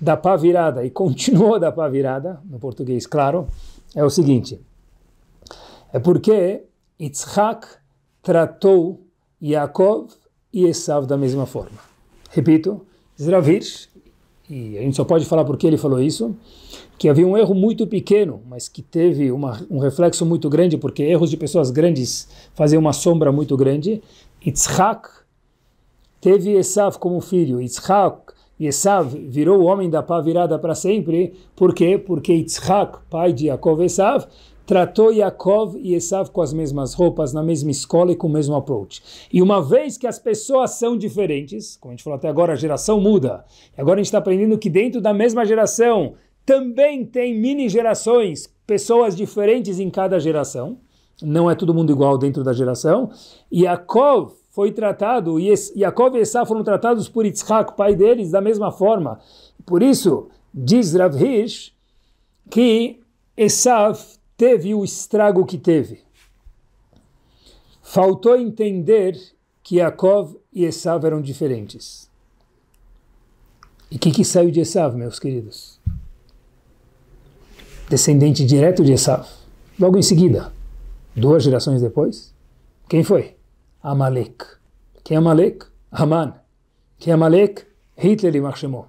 da pá virada e continuou da pá virada, no português, claro, é o seguinte. É porque Yitzhak tratou Yaakov e Esav da mesma forma. Repito, Zravir, e a gente só pode falar porque ele falou isso, que havia um erro muito pequeno, mas que teve uma, um reflexo muito grande, porque erros de pessoas grandes fazem uma sombra muito grande. Yitzhak teve Esav como filho. Yitzhak Esav virou o homem da pá virada para sempre. Por quê? Porque Yitzhak, pai de Yaakov Esav, tratou Yaakov e Esav com as mesmas roupas, na mesma escola e com o mesmo approach. E uma vez que as pessoas são diferentes, como a gente falou até agora, a geração muda. E agora a gente está aprendendo que dentro da mesma geração também tem mini gerações, pessoas diferentes em cada geração. Não é todo mundo igual dentro da geração. Yaakov foi tratado, e Yaakov e Esav foram tratados por Yitzhak, pai deles, da mesma forma. Por isso, diz Rav Hirsch que Esav teve o estrago que teve. Faltou entender que Yaakov e Esav eram diferentes. E o que, que saiu de Esav, meus queridos? Descendente direto de Esav. Logo em seguida, duas gerações depois, quem foi? Amalek. Quem é Amalek? Haman. Quem é Amalek? Hitler e Marchemont.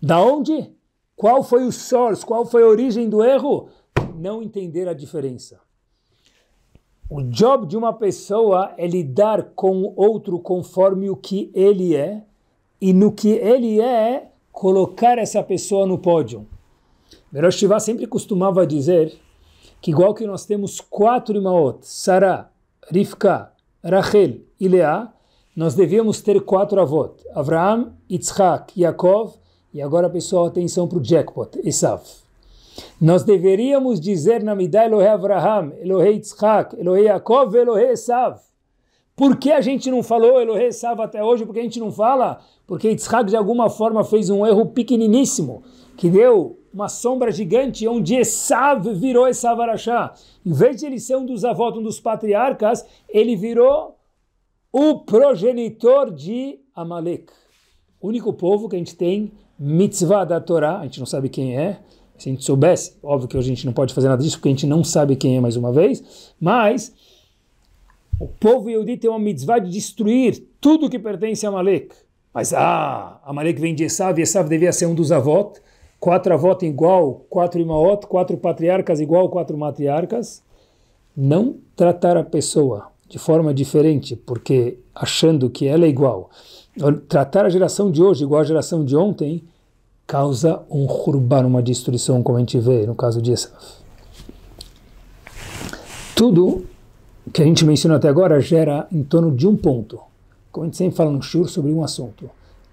Da onde? Qual foi o source? Qual foi a origem do erro? não entender a diferença. O job de uma pessoa é lidar com o outro conforme o que ele é, e no que ele é, é colocar essa pessoa no pódio. Merosh sempre costumava dizer que igual que nós temos quatro imaot, Sarah, Rivka, Rachel e Leá, nós devíamos ter quatro avot, Avraham, Yitzhak, Yaakov, e agora pessoal, atenção para o jackpot, Esav. Nós deveríamos dizer na Midah Elohei Avraham, Elohei Yitzhak, Elohei Yaakov, Elohei Esav. Por que a gente não falou Elohei Esav até hoje? Por que a gente não fala? Porque Yitzhak de alguma forma fez um erro pequeniníssimo, que deu uma sombra gigante onde Esav virou Esav Arashá. Em vez de ele ser um dos avós, um dos patriarcas, ele virou o progenitor de Amalek. O único povo que a gente tem mitzvah da Torá, a gente não sabe quem é, se a gente soubesse, óbvio que a gente não pode fazer nada disso, porque a gente não sabe quem é mais uma vez, mas o povo Yehudi tem uma mitzvah de destruir tudo que pertence a Malek. Mas, ah, Malek vem de Esav, e Esav devia ser um dos avós, quatro avós igual, quatro imaot, quatro patriarcas igual, quatro matriarcas. Não tratar a pessoa de forma diferente, porque achando que ela é igual. Tratar a geração de hoje igual à geração de ontem causa um hurbar, uma destruição, como a gente vê no caso de Esaf. Tudo que a gente menciona até agora gera em torno de um ponto. Como a gente sempre fala no Shur sobre um assunto.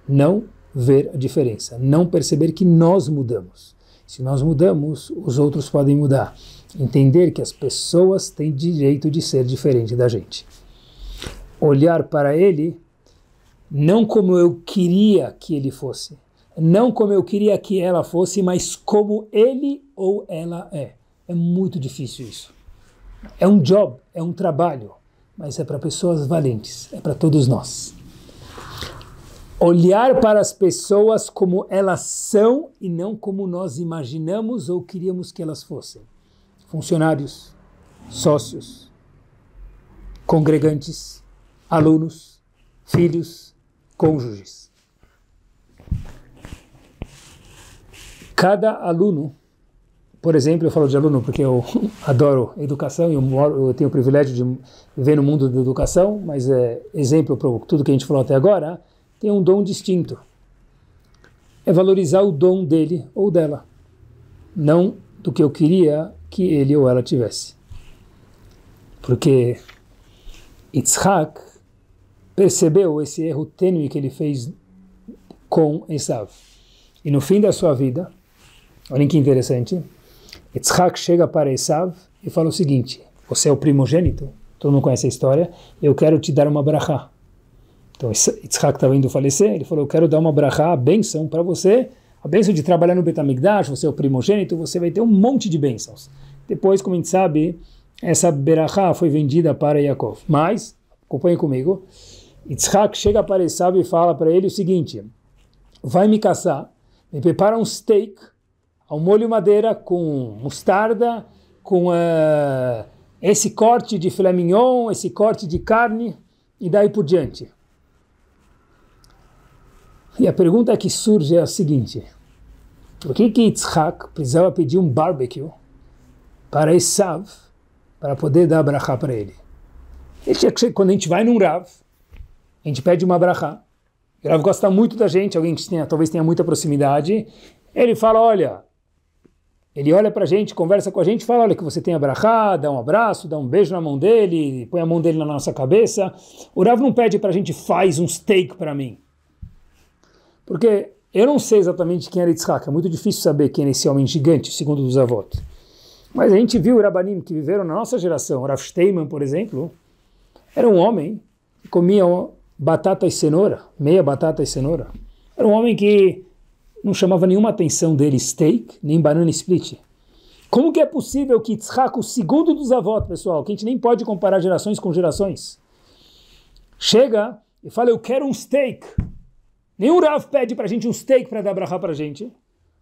Não ver a diferença. Não perceber que nós mudamos. Se nós mudamos, os outros podem mudar. Entender que as pessoas têm direito de ser diferente da gente. Olhar para ele não como eu queria que ele fosse, não como eu queria que ela fosse, mas como ele ou ela é. É muito difícil isso. É um job, é um trabalho, mas é para pessoas valentes, é para todos nós. Olhar para as pessoas como elas são e não como nós imaginamos ou queríamos que elas fossem. Funcionários, sócios, congregantes, alunos, filhos, cônjuges. cada aluno, por exemplo, eu falo de aluno porque eu adoro educação e eu, moro, eu tenho o privilégio de viver no mundo da educação, mas é exemplo para tudo que a gente falou até agora, tem um dom distinto. É valorizar o dom dele ou dela, não do que eu queria que ele ou ela tivesse. Porque Yitzhak percebeu esse erro tênue que ele fez com Esav. E no fim da sua vida, Olhem que interessante. Yitzhak chega para Esav e fala o seguinte: Você é o primogênito, todo mundo conhece a história, eu quero te dar uma brachá. Então Yitzhak estava indo falecer, ele falou: Eu quero dar uma brachá, a benção para você, a benção de trabalhar no Betamigdash, você é o primogênito, você vai ter um monte de bênçãos. Depois, como a gente sabe, essa brachá foi vendida para Yaakov. Mas, acompanhe comigo, Yitzhak chega para Esav e fala para ele o seguinte: Vai me caçar, me prepara um steak ao molho madeira com mostarda, com uh, esse corte de filé mignon, esse corte de carne e daí por diante. E a pergunta que surge é a seguinte: por que que Yitzhak precisava pedir um barbecue para Esav para poder dar brachá para ele? ele quando a gente vai num Rav, a gente pede uma brachá. O Rav gosta muito da gente, alguém que tenha, talvez tenha muita proximidade. Ele fala: olha, ele olha para a gente, conversa com a gente, fala: olha, que você tem abrahá, dá um abraço, dá um beijo na mão dele, põe a mão dele na nossa cabeça. O Rav não pede para a gente, faz um steak para mim. Porque eu não sei exatamente quem era Yitzhak, é muito difícil saber quem era esse homem gigante, segundo os avós. Mas a gente viu Rabanim que viveram na nossa geração, Rav Steinman, por exemplo, era um homem que comia batata e cenoura, meia batata e cenoura. Era um homem que não chamava nenhuma atenção dele steak, nem banana split. Como que é possível que Yitzhak, o segundo dos avós, pessoal, que a gente nem pode comparar gerações com gerações, chega e fala, eu quero um steak. Nenhum Rav pede pra gente um steak para dar para pra gente.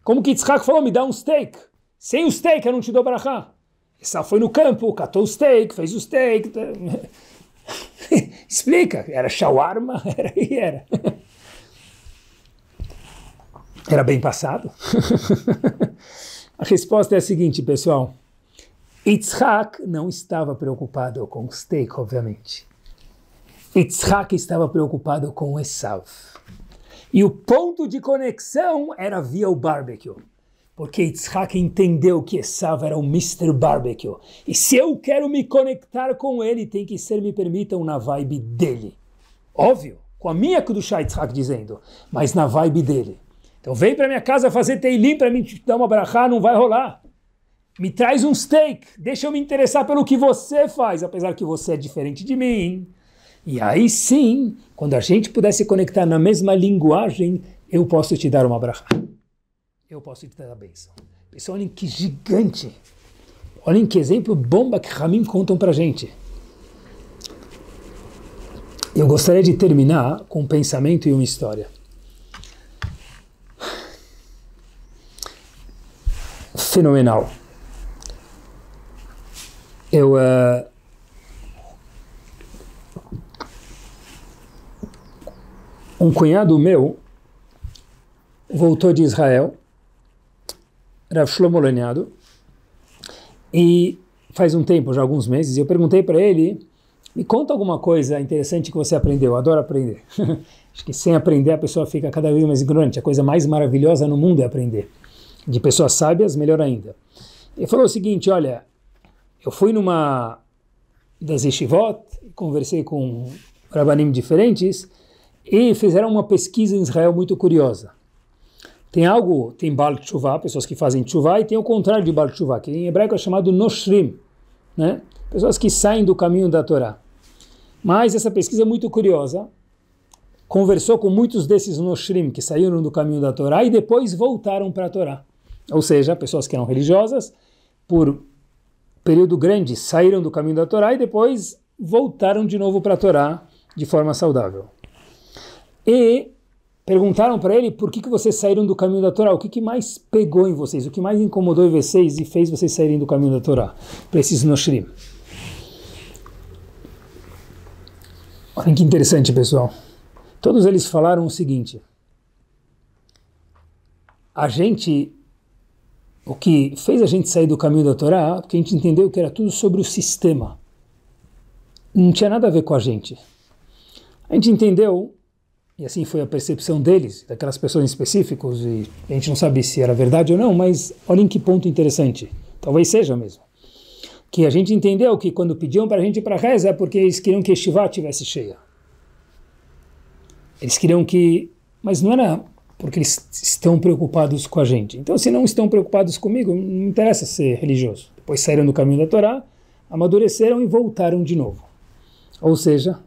Como que Yitzhak falou, me dá um steak. Sem o steak eu não te dou brachá. Essa foi no campo, catou o steak, fez o steak. Explica, era shawarma, era e era. Era bem passado? a resposta é a seguinte, pessoal. Itzhak não estava preocupado com o steak, obviamente. Itzhak estava preocupado com Esav. E o ponto de conexão era via o barbecue. Porque Itzhak entendeu que Esav era o Mr. Barbecue. E se eu quero me conectar com ele, tem que ser, me permitam, na vibe dele. Óbvio, com a minha Kudushá Itzhak dizendo, mas na vibe dele. Então vem para minha casa fazer teilim para mim te dar uma brachá, não vai rolar. Me traz um steak, deixa eu me interessar pelo que você faz, apesar que você é diferente de mim. E aí sim, quando a gente puder se conectar na mesma linguagem, eu posso te dar uma brachá. Eu posso te dar a bênção. Pessoal, olhem que gigante. Olhem que exemplo bomba que Ramim contam para gente. Eu gostaria de terminar com um pensamento e uma história. fenomenal. Eu. Uh, um cunhado meu voltou de Israel, Rav Shlomo Leniado, e faz um tempo, já alguns meses, eu perguntei para ele, me conta alguma coisa interessante que você aprendeu, eu adoro aprender. Acho que sem aprender a pessoa fica cada vez mais ignorante, a coisa mais maravilhosa no mundo é aprender de pessoas sábias, melhor ainda. Ele falou o seguinte: olha, eu fui numa das Ishivot, conversei com rabanim diferentes e fizeram uma pesquisa em Israel muito curiosa. Tem algo, tem Baal Tshuva, pessoas que fazem Tshuva, e tem o contrário de Baal Tshuva, que em hebraico é chamado Noshrim, né? pessoas que saem do caminho da Torá. Mas essa pesquisa é muito curiosa. Conversou com muitos desses Noshrim que saíram do caminho da Torá e depois voltaram para a Torá ou seja, pessoas que eram religiosas, por período grande saíram do caminho da Torá e depois voltaram de novo para a Torá de forma saudável. E perguntaram para ele por que, que vocês saíram do caminho da Torá, o que, que mais pegou em vocês, o que mais incomodou em vocês e fez vocês saírem do caminho da Torá, para esses Noshrim. Olha que interessante, pessoal. Todos eles falaram o seguinte: a gente o que fez a gente sair do caminho da Torá, porque a gente entendeu que era tudo sobre o sistema. Não tinha nada a ver com a gente. A gente entendeu, e assim foi a percepção deles, daquelas pessoas específicas, e a gente não sabe se era verdade ou não, mas olhem que ponto interessante. Talvez seja mesmo. Que a gente entendeu que quando pediam para a gente ir para reza é porque eles queriam que a Shivá estivesse cheia. Eles queriam que. Mas não era porque eles estão preocupados com a gente. Então, se não estão preocupados comigo, não interessa ser religioso. Depois saíram do caminho da Torá, amadureceram e voltaram de novo. Ou seja,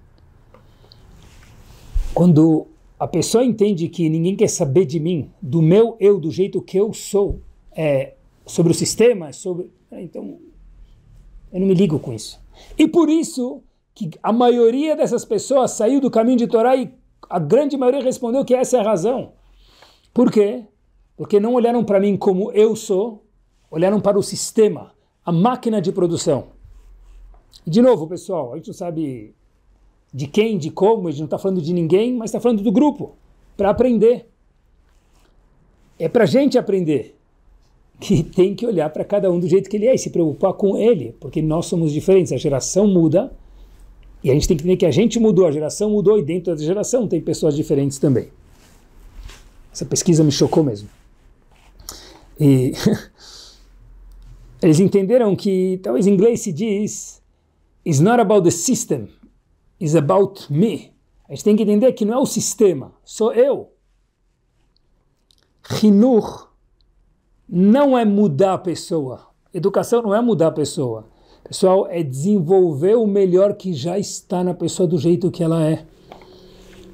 quando a pessoa entende que ninguém quer saber de mim, do meu eu, do jeito que eu sou, é, sobre o sistema, é sobre. É, então, eu não me ligo com isso. E por isso que a maioria dessas pessoas saiu do caminho de Torá e a grande maioria respondeu que essa é a razão. Por quê? Porque não olharam para mim como eu sou, olharam para o sistema, a máquina de produção. E de novo, pessoal, a gente não sabe de quem, de como, a gente não está falando de ninguém, mas está falando do grupo, para aprender. É para a gente aprender que tem que olhar para cada um do jeito que ele é e se preocupar com ele, porque nós somos diferentes, a geração muda e a gente tem que entender que a gente mudou, a geração mudou e dentro da geração tem pessoas diferentes também. Essa pesquisa me chocou mesmo. E eles entenderam que talvez em inglês se diz It's not about the system, it's about me. A gente tem que entender que não é o sistema, sou eu. Rinur não é mudar a pessoa. Educação não é mudar a pessoa. Pessoal, é desenvolver o melhor que já está na pessoa do jeito que ela é.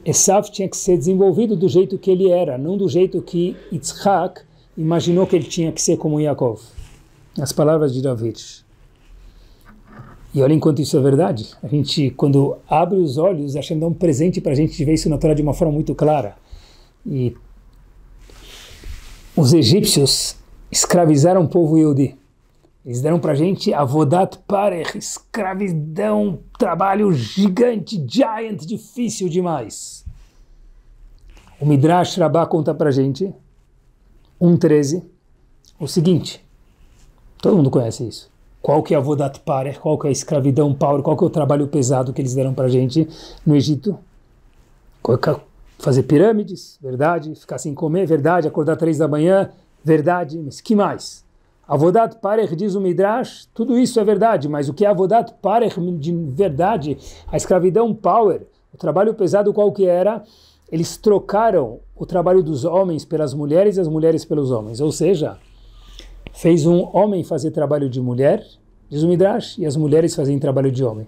Esav tinha que ser desenvolvido do jeito que ele era, não do jeito que Yitzhak imaginou que ele tinha que ser como Yaakov. As palavras de David. E olha enquanto isso é verdade. A gente, quando abre os olhos, Hashem dá um presente para a gente ver isso na Torá de uma forma muito clara. E os egípcios escravizaram o povo Yehudi. Eles deram pra gente Avodat Parer, escravidão, trabalho gigante, giant, difícil demais. O Midrash Rabbah conta pra gente, 1.13, o seguinte, todo mundo conhece isso. Qual que é a Avodat Parer, qual que é a escravidão Power, qual que é o trabalho pesado que eles deram pra gente no Egito? É fazer pirâmides, verdade, ficar sem comer, verdade, acordar três da manhã, verdade, mas que mais? Avodat Parech diz o Midrash, tudo isso é verdade, mas o que é Avodat Parech de verdade, a escravidão power, o trabalho pesado qual que era, eles trocaram o trabalho dos homens pelas mulheres e as mulheres pelos homens. Ou seja, fez um homem fazer trabalho de mulher, diz o Midrash, e as mulheres fazem trabalho de homem.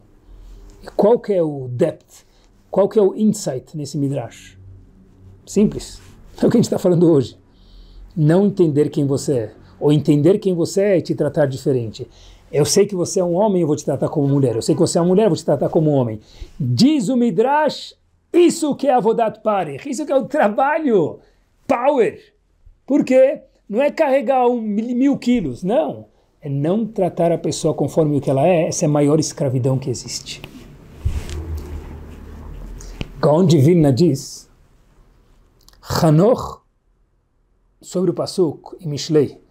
E qual que é o depth, qual que é o insight nesse Midrash? Simples. É o que a gente está falando hoje. Não entender quem você é ou entender quem você é e te tratar diferente. Eu sei que você é um homem, eu vou te tratar como mulher. Eu sei que você é uma mulher, eu vou te tratar como homem. Diz o Midrash, isso que é Avodat pare, isso que é o trabalho, power. Por quê? Não é carregar um, mil, mil quilos, não. É não tratar a pessoa conforme o que ela é, essa é a maior escravidão que existe. Gaon Divina diz, Hanoch, sobre o Pasuk em Mishlei,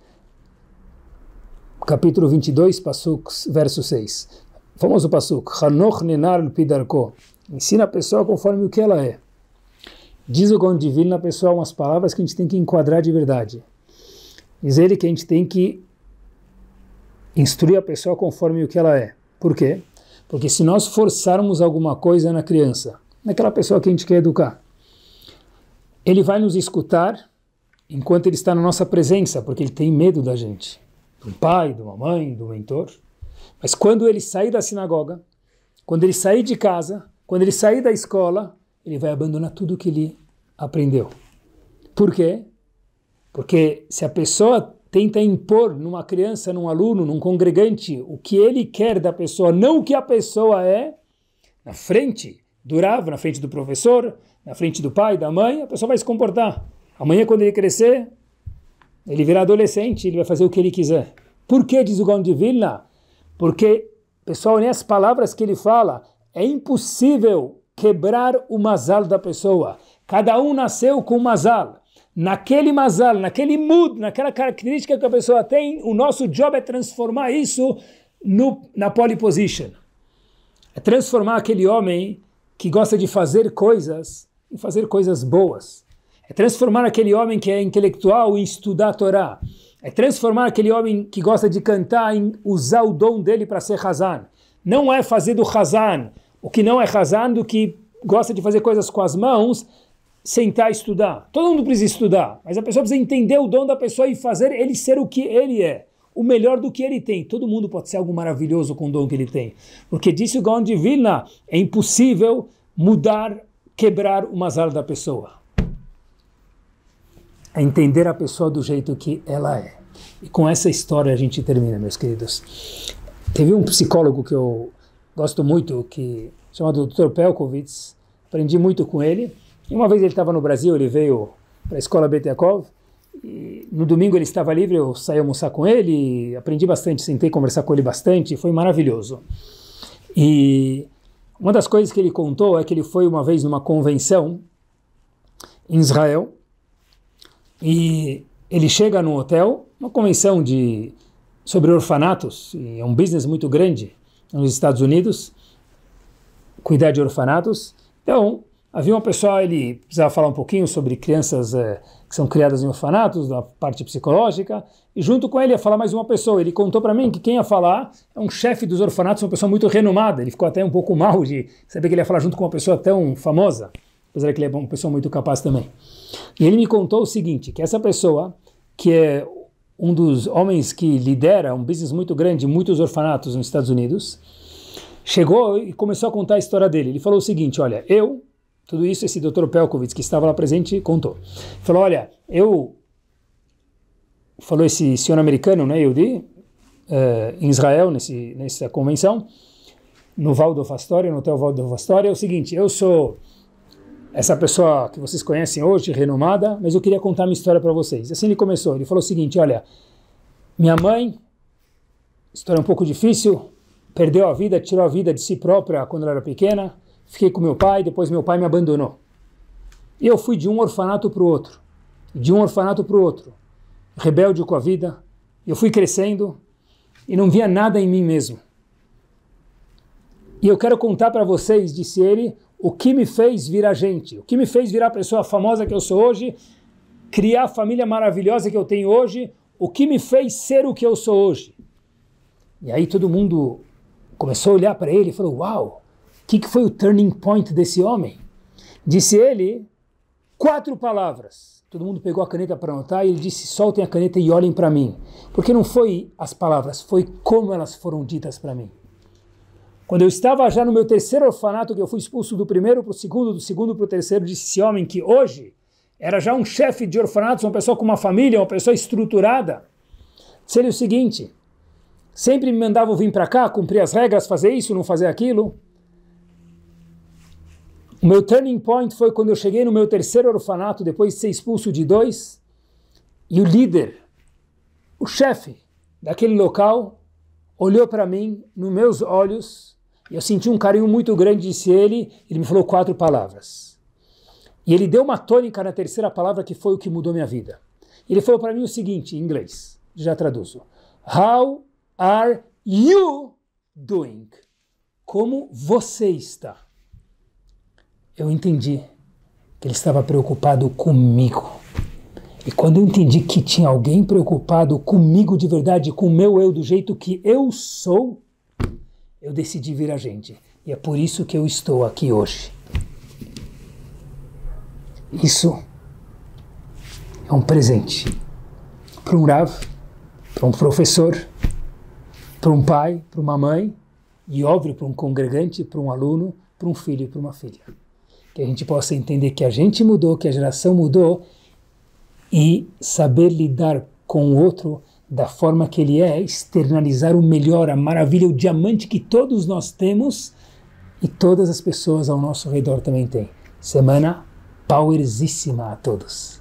capítulo 22, Pasuk, verso 6. Famoso Passuk, Hanoch Nenar Pidarko. Ensina a pessoa conforme o que ela é. Diz o Gaon Divino na pessoa umas palavras que a gente tem que enquadrar de verdade. Diz ele que a gente tem que instruir a pessoa conforme o que ela é. Por quê? Porque se nós forçarmos alguma coisa na criança, naquela pessoa que a gente quer educar, ele vai nos escutar enquanto ele está na nossa presença, porque ele tem medo da gente de um pai, de uma mãe, de um mentor. Mas quando ele sair da sinagoga, quando ele sair de casa, quando ele sair da escola, ele vai abandonar tudo o que ele aprendeu. Por quê? Porque se a pessoa tenta impor numa criança, num aluno, num congregante, o que ele quer da pessoa, não o que a pessoa é, na frente do Rav, na frente do professor, na frente do pai, da mãe, a pessoa vai se comportar. Amanhã, quando ele crescer, ele virá adolescente, ele vai fazer o que ele quiser. Por que, diz o Gaon de Vilna? Porque, pessoal, nem as palavras que ele fala, é impossível quebrar o mazal da pessoa. Cada um nasceu com um mazal. Naquele mazal, naquele mood, naquela característica que a pessoa tem, o nosso job é transformar isso no, na pole position. É transformar aquele homem que gosta de fazer coisas em fazer coisas boas é transformar aquele homem que é intelectual em estudar a Torá, é transformar aquele homem que gosta de cantar em usar o dom dele para ser Hazan. Não é fazer do Hazan o que não é Hazan do que gosta de fazer coisas com as mãos, sentar e estudar. Todo mundo precisa estudar, mas a pessoa precisa entender o dom da pessoa e fazer ele ser o que ele é, o melhor do que ele tem. Todo mundo pode ser algo maravilhoso com o dom que ele tem. Porque disse o Gaon Vilna, é impossível mudar, quebrar o mazar da pessoa é entender a pessoa do jeito que ela é. E com essa história a gente termina, meus queridos. Teve um psicólogo que eu gosto muito, que chamado Dr. Pelkovitz, aprendi muito com ele. E uma vez ele estava no Brasil, ele veio para a escola Betiakov, e no domingo ele estava livre, eu saí almoçar com ele, aprendi bastante, sentei conversar com ele bastante, foi maravilhoso. E uma das coisas que ele contou é que ele foi uma vez numa convenção em Israel, e ele chega num hotel, uma convenção de sobre orfanatos, e é um business muito grande nos Estados Unidos, cuidar de orfanatos. Então, havia uma pessoa, ele precisava falar um pouquinho sobre crianças é, que são criadas em orfanatos, da parte psicológica, e junto com ele ia falar mais uma pessoa. Ele contou para mim que quem ia falar é um chefe dos orfanatos, uma pessoa muito renomada. Ele ficou até um pouco mal de saber que ele ia falar junto com uma pessoa tão famosa apesar que ele é uma pessoa muito capaz também. E ele me contou o seguinte, que essa pessoa, que é um dos homens que lidera um business muito grande, muitos orfanatos nos Estados Unidos, chegou e começou a contar a história dele. Ele falou o seguinte, olha, eu, tudo isso esse Dr. Pelkovitz, que estava lá presente, contou. Falou, olha, eu, falou esse senhor americano, né, Yudi, uh, eh, em Israel, nesse, nessa convenção, no do Astoria, no Hotel do Astoria, é o seguinte, eu sou essa pessoa que vocês conhecem hoje, renomada, mas eu queria contar minha história para vocês. Assim ele começou, ele falou o seguinte, olha, minha mãe, história um pouco difícil, perdeu a vida, tirou a vida de si própria quando ela era pequena, fiquei com meu pai, depois meu pai me abandonou. E eu fui de um orfanato para o outro, de um orfanato para o outro, rebelde com a vida, eu fui crescendo e não via nada em mim mesmo. E eu quero contar para vocês, disse ele, o que me fez virar gente? O que me fez virar a pessoa famosa que eu sou hoje? Criar a família maravilhosa que eu tenho hoje? O que me fez ser o que eu sou hoje? E aí todo mundo começou a olhar para ele e falou: Uau, o que, que foi o turning point desse homem? Disse ele quatro palavras. Todo mundo pegou a caneta para anotar e ele disse: soltem a caneta e olhem para mim. Porque não foi as palavras, foi como elas foram ditas para mim. Quando eu estava já no meu terceiro orfanato, que eu fui expulso do primeiro para o segundo, do segundo para o terceiro, disse esse homem que hoje era já um chefe de orfanatos, uma pessoa com uma família, uma pessoa estruturada, seria o seguinte: sempre me mandavam vir para cá, cumprir as regras, fazer isso, não fazer aquilo. O meu turning point foi quando eu cheguei no meu terceiro orfanato, depois de ser expulso de dois, e o líder, o chefe daquele local, olhou para mim nos meus olhos e eu senti um carinho muito grande, disse ele. Ele me falou quatro palavras. E ele deu uma tônica na terceira palavra que foi o que mudou minha vida. Ele falou para mim o seguinte, em inglês, já traduzo: How are you doing? Como você está? Eu entendi que ele estava preocupado comigo. E quando eu entendi que tinha alguém preocupado comigo de verdade, com o meu eu, do jeito que eu sou, eu decidi vir a gente. E é por isso que eu estou aqui hoje. Isso é um presente para um Rav, para um professor, para um pai, para uma mãe e, óbvio, para um congregante, para um aluno, para um filho e para uma filha. Que a gente possa entender que a gente mudou, que a geração mudou e saber lidar com o outro da forma que ele é, externalizar o melhor, a maravilha, o diamante que todos nós temos e todas as pessoas ao nosso redor também têm. Semana powerzíssima a todos.